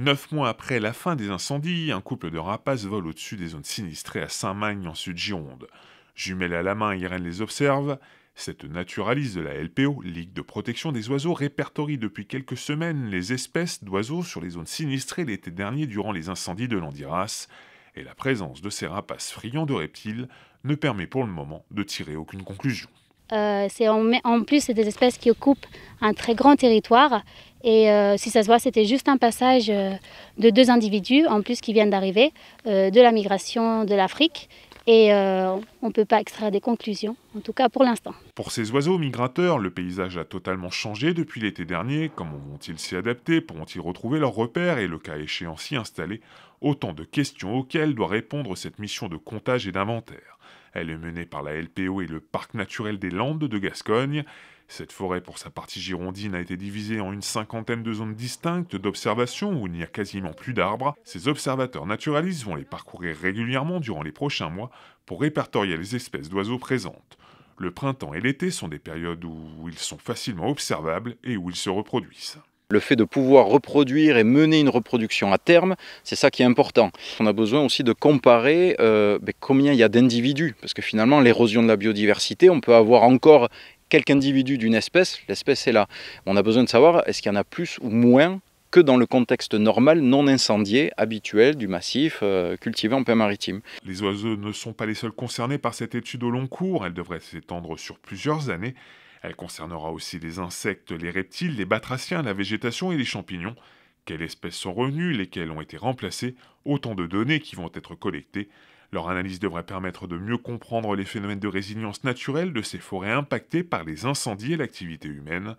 Neuf mois après la fin des incendies, un couple de rapaces vole au-dessus des zones sinistrées à Saint-Magne en Sud-Gironde. Jumelles à la main, Irène les observe. Cette naturaliste de la LPO, Ligue de protection des oiseaux, répertorie depuis quelques semaines les espèces d'oiseaux sur les zones sinistrées l'été dernier durant les incendies de l'Andiras. Et la présence de ces rapaces friands de reptiles ne permet pour le moment de tirer aucune conclusion. Euh, c'est en, plus, c'est des espèces qui occupent un très grand territoire. Et euh, si ça se voit, c'était juste un passage euh, de deux individus, en plus qui viennent d'arriver, de la migration de l'Afrique. Et on ne peut pas extraire des conclusions en tout cas pour l'instant. Pour ces oiseaux migrateurs, le paysage a totalement changé depuis l'été dernier. Comment vont-ils s'y adapter Pourront-ils retrouver leurs repères et le cas échéant s'y installer Autant de questions auxquelles doit répondre cette mission de comptage et d'inventaire. Elle est menée par la LPO et le Parc naturel des Landes de Gascogne. Cette forêt, pour sa partie girondine, a été divisée en une cinquantaine de zones distinctes d'observation où il n'y a quasiment plus d'arbres. Ces observateurs naturalistes vont les parcourir régulièrement durant les prochains mois pour répertorier les espèces d'oiseaux présentes. Le printemps et l'été sont des périodes où ils sont facilement observables et où ils se reproduisent. Le fait de pouvoir reproduire et mener une reproduction à terme, c'est ça qui est important. On a besoin aussi de comparer euh, ben, combien il y a d'individus, parce que finalement l'érosion de la biodiversité, on peut avoir encore quelques individus d'une espèce, l'espèce est là. On a besoin de savoir est-ce qu'il y en a plus ou moins que dans le contexte normal, non incendié, habituel du massif euh, cultivé en paix maritime. Les oiseaux ne sont pas les seuls concernés par cette étude au long cours, elle devrait s'étendre sur plusieurs années. Elle concernera aussi les insectes, les reptiles, les batraciens, la végétation et les champignons. Quelles espèces sont revenues, lesquelles ont été remplacées, autant de données qui vont être collectées. Leur analyse devrait permettre de mieux comprendre les phénomènes de résilience naturelle de ces forêts impactées par les incendies et l'activité humaine.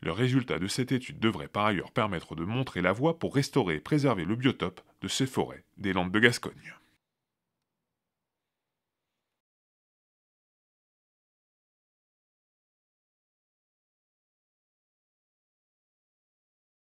Le résultat de cette étude devrait par ailleurs permettre de montrer la voie pour restaurer et préserver le biotope de ces forêts des Landes de Gascogne.